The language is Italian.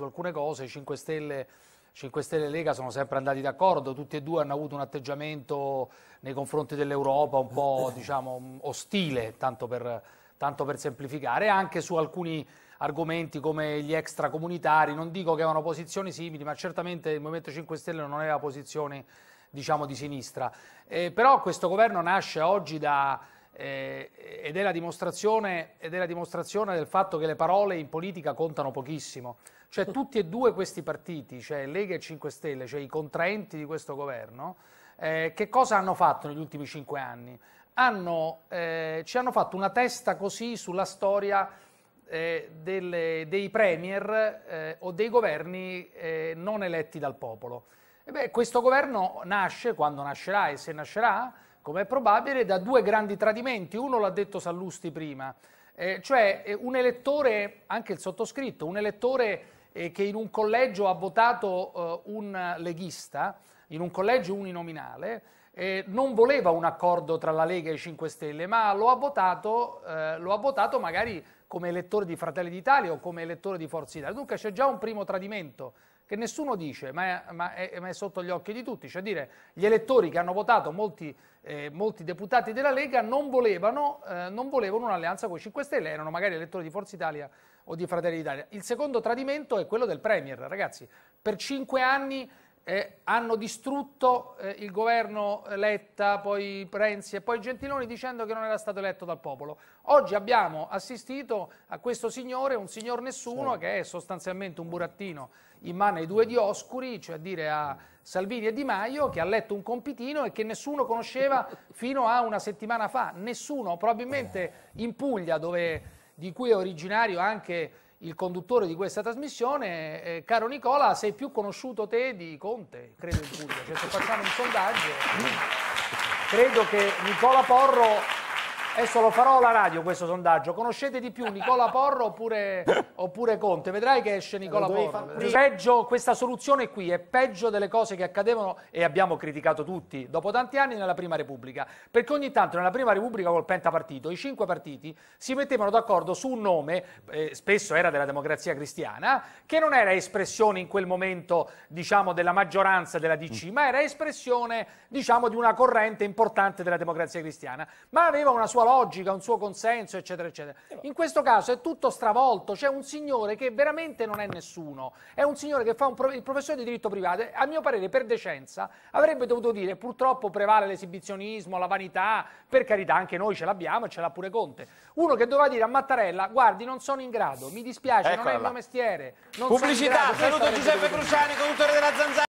su alcune cose 5 Stelle 5 Stelle e Lega sono sempre andati d'accordo, tutti e due hanno avuto un atteggiamento nei confronti dell'Europa un po' diciamo, ostile, tanto per, tanto per, semplificare, anche su alcuni argomenti come gli extracomunitari, non dico che avevano posizioni simili, ma certamente il Movimento 5 Stelle non aveva posizioni diciamo, di sinistra. Eh, però questo governo nasce oggi da eh, ed, è la dimostrazione, ed è la dimostrazione del fatto che le parole in politica contano pochissimo. Cioè tutti e due questi partiti, cioè Lega e 5 Stelle, cioè i contraenti di questo governo, eh, che cosa hanno fatto negli ultimi cinque anni? Hanno, eh, ci hanno fatto una testa così sulla storia eh, delle, dei premier eh, o dei governi eh, non eletti dal popolo. Beh, questo governo nasce, quando nascerà e se nascerà, come è probabile, da due grandi tradimenti. Uno l'ha detto Sallusti prima, eh, cioè eh, un elettore, anche il sottoscritto, un elettore eh, che in un collegio ha votato eh, un leghista, in un collegio uninominale, eh, non voleva un accordo tra la Lega e i 5 Stelle, ma lo ha votato, eh, lo ha votato magari come elettore di Fratelli d'Italia o come elettore di Forza Italia. Dunque c'è già un primo tradimento che nessuno dice, ma è, ma è, ma è sotto gli occhi di tutti, cioè dire gli elettori che hanno votato molti, eh, molti deputati della Lega non volevano, eh, non volevano un'alleanza con i 5 Stelle, erano magari elettori di Forza Italia o di Fratelli d'Italia. Il secondo tradimento è quello del Premier, ragazzi, per cinque anni eh, hanno distrutto eh, il governo Letta, poi Renzi e poi Gentiloni dicendo che non era stato eletto dal popolo. Oggi abbiamo assistito a questo signore, un signor nessuno, sì. che è sostanzialmente un burattino in mano ai due di Oscuri, cioè a dire a Salvini e Di Maio, che ha letto un compitino e che nessuno conosceva fino a una settimana fa. Nessuno, probabilmente eh. in Puglia, dove, di cui è originario anche il conduttore di questa trasmissione. Eh, caro Nicola, sei più conosciuto te di Conte, credo in Puglia. Cioè, se facciamo un sondaggio, credo che Nicola Porro Adesso lo farò alla radio questo sondaggio. Conoscete di più Nicola Porro oppure, oppure Conte? Vedrai che esce Nicola Porro. Peggio, questa soluzione qui è peggio delle cose che accadevano e abbiamo criticato tutti dopo tanti anni nella Prima Repubblica. Perché ogni tanto nella Prima Repubblica col pentapartito i cinque partiti si mettevano d'accordo su un nome, eh, spesso era della democrazia cristiana, che non era espressione in quel momento diciamo, della maggioranza della DC, mm. ma era espressione diciamo, di una corrente importante della democrazia cristiana, ma aveva una sua sua logica, un suo consenso, eccetera, eccetera. Eh, in questo caso è tutto stravolto, c'è un signore che veramente non è nessuno, è un signore che fa un pro- il professore di diritto privato, a mio parere per decenza avrebbe dovuto dire purtroppo prevale l'esibizionismo, la vanità, per carità anche noi ce l'abbiamo e ce l'ha pure Conte. Uno che doveva dire a Mattarella guardi non sono in grado, mi dispiace, Eccola non è il mio mestiere. Non Pubblicità, saluto Giuseppe Cruciani, conduttore della Zanzara.